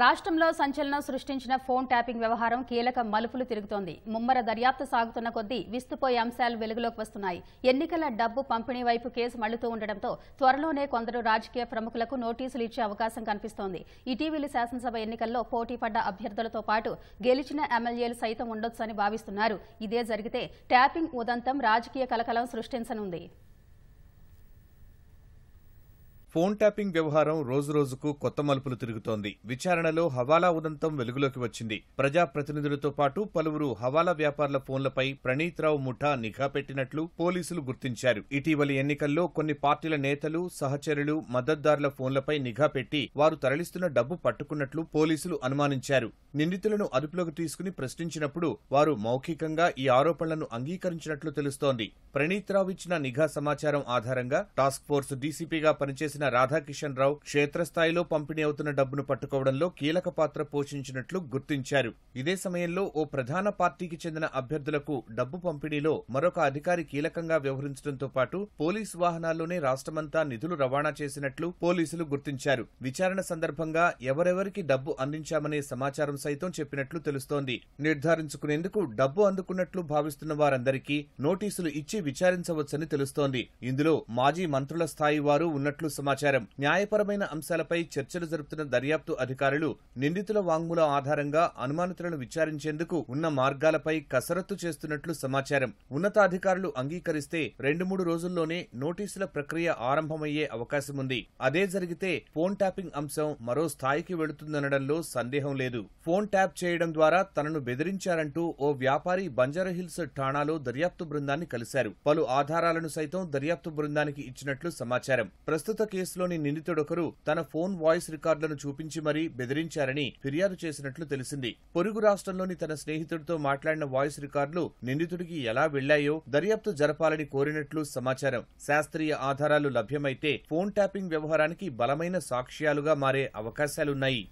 రాష్ట్రంలో సంచలనం సృష్టించిన ఫోన్ ట్యాపింగ్ వ్యవహారం కీలక మలుపులు తిరుగుతోంది ముమ్మర దర్యాప్తు సాగుతున్న కొద్దీ విస్తుపోయే అంశాలు వెలుగులోకి వస్తున్నాయి ఎన్నికల డబ్బు పంపిణీ వైపు కేసు మళ్లుతూ ఉండడంతో త్వరలోనే కొందరు రాజకీయ ప్రముఖులకు నోటీసులు ఇచ్చే అవకాశం కనిపిస్తోంది ఇటీవలి శాసనసభ ఎన్నికల్లో పోటీ పడ్డ అభ్యర్థులతో పాటు గెలిచిన ఎమ్మెల్యేలు సైతం ఉండొచ్చని భావిస్తున్నారు ఇదే జరిగితే ట్యాపింగ్ ఉదంతం రాజకీయ కలకలం సృష్టించనుంది ఫోన్ ట్యాపింగ్ వ్యవహారం రోజురోజుకు కొత్త మలుపులు తిరుగుతోంది విచారణలో హవాలా ఉదంతం వెలుగులోకి వచ్చింది ప్రజాప్రతినిధులతో పాటు పలువురు హవాలా వ్యాపారుల ఫోన్లపై రావు ముఠా నిఘా పెట్టినట్లు పోలీసులు గుర్తించారు ఇటీవలి ఎన్నికల్లో కొన్ని పార్టీల నేతలు సహచరులు మద్దతుదారుల ఫోన్లపై నిఘా పెట్టి వారు తరలిస్తున్న డబ్బు పట్టుకున్నట్లు పోలీసులు అనుమానించారు నిందితులను అదుపులోకి తీసుకుని ప్రశ్నించినప్పుడు వారు మౌఖికంగా ఈ ఆరోపణలను అంగీకరించినట్లు తెలుస్తోంది రావు ఇచ్చిన నిఘా సమాచారం ఆధారంగా టాస్క్ ఫోర్స్ డీసీపీగా పనిచేసిన చేసిన రాధాకిషన్ రావు క్షేత్రస్థాయిలో పంపిణీ అవుతున్న డబ్బును పట్టుకోవడంలో కీలక పాత్ర పోషించినట్లు గుర్తించారు ఇదే సమయంలో ఓ ప్రధాన పార్టీకి చెందిన అభ్యర్థులకు డబ్బు పంపిణీలో మరొక అధికారి కీలకంగా వ్యవహరించడంతో పాటు పోలీసు వాహనాల్లోనే రాష్ట్రమంతా నిధులు రవాణా చేసినట్లు పోలీసులు గుర్తించారు విచారణ సందర్భంగా ఎవరెవరికి డబ్బు అందించామనే సమాచారం సైతం చెప్పినట్లు తెలుస్తోంది నిర్ధారించుకునేందుకు డబ్బు అందుకున్నట్లు భావిస్తున్న వారందరికీ నోటీసులు ఇచ్చి విచారించవచ్చని తెలుస్తోంది ఇందులో మాజీ మంత్రుల స్థాయి వారు ఉన్నట్లు సమాచారం సమాచారం న్యాయపరమైన అంశాలపై చర్చలు జరుపుతున్న దర్యాప్తు అధికారులు నిందితుల వాంగ్ముల ఆధారంగా అనుమానితులను విచారించేందుకు ఉన్న మార్గాలపై కసరత్తు చేస్తున్నట్లు సమాచారం ఉన్నతాధికారులు అంగీకరిస్తే రెండు మూడు రోజుల్లోనే నోటీసుల ప్రక్రియ ఆరంభమయ్యే అవకాశం ఉంది అదే జరిగితే ఫోన్ ట్యాపింగ్ అంశం మరో స్థాయికి వెళుతుందనడంలో సందేహం లేదు ఫోన్ ట్యాప్ చేయడం ద్వారా తనను బెదిరించారంటూ ఓ వ్యాపారి బంజారాహిల్స్ ఠాణాలో దర్యాప్తు బృందాన్ని కలిశారు పలు ఆధారాలను సైతం దర్యాప్తు బృందానికి ఇచ్చినట్లు సమాచారం ప్రస్తుత కేసులోని నిందితుడొకరు తన ఫోన్ వాయిస్ రికార్డులను చూపించి మరీ బెదిరించారని ఫిర్యాదు చేసినట్లు తెలిసింది పొరుగు రాష్ట్రంలోని తన స్నేహితుడితో మాట్లాడిన వాయిస్ రికార్డులు నిందితుడికి ఎలా వెళ్లాయో దర్యాప్తు జరపాలని కోరినట్లు సమాచారం శాస్త్రీయ ఆధారాలు లభ్యమైతే ఫోన్ ట్యాపింగ్ వ్యవహారానికి బలమైన సాక్ష్యాలుగా మారే అవకాశాలున్నాయి